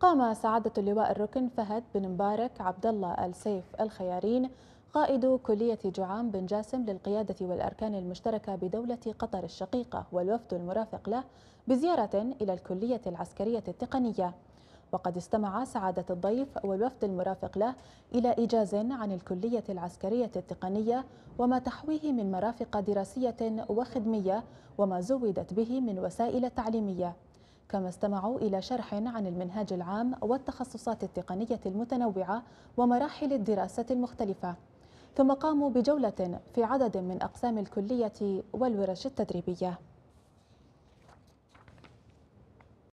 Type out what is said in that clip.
قام سعادة اللواء الركن فهد بن مبارك عبد الله السيف الخيارين قائد كلية جعام بن جاسم للقيادة والأركان المشتركة بدولة قطر الشقيقة والوفد المرافق له بزيارة إلى الكلية العسكرية التقنية وقد استمع سعادة الضيف والوفد المرافق له إلى إيجاز عن الكلية العسكرية التقنية وما تحويه من مرافق دراسية وخدمية وما زودت به من وسائل تعليمية كما استمعوا إلى شرح عن المنهاج العام والتخصصات التقنية المتنوعة ومراحل الدراسة المختلفة ثم قاموا بجولة في عدد من أقسام الكلية والورش التدريبية